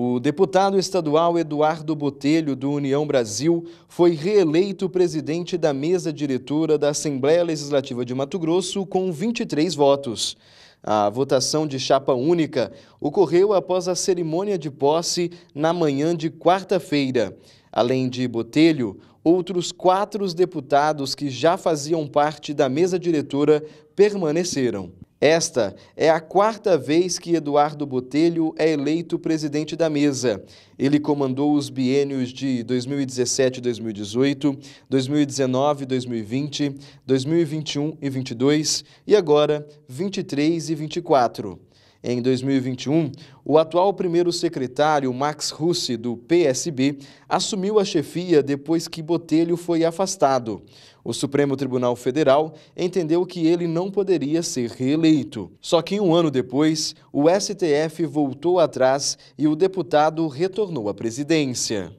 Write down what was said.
O deputado estadual Eduardo Botelho, do União Brasil, foi reeleito presidente da mesa diretora da Assembleia Legislativa de Mato Grosso com 23 votos. A votação de chapa única ocorreu após a cerimônia de posse na manhã de quarta-feira. Além de Botelho, outros quatro deputados que já faziam parte da mesa diretora permaneceram. Esta é a quarta vez que Eduardo Botelho é eleito presidente da mesa. Ele comandou os biênios de 2017-2018, 2019-2020, 2021 e 22 e agora 23 e 24. Em 2021, o atual primeiro-secretário Max Russi, do PSB, assumiu a chefia depois que Botelho foi afastado. O Supremo Tribunal Federal entendeu que ele não poderia ser reeleito. Só que um ano depois, o STF voltou atrás e o deputado retornou à presidência.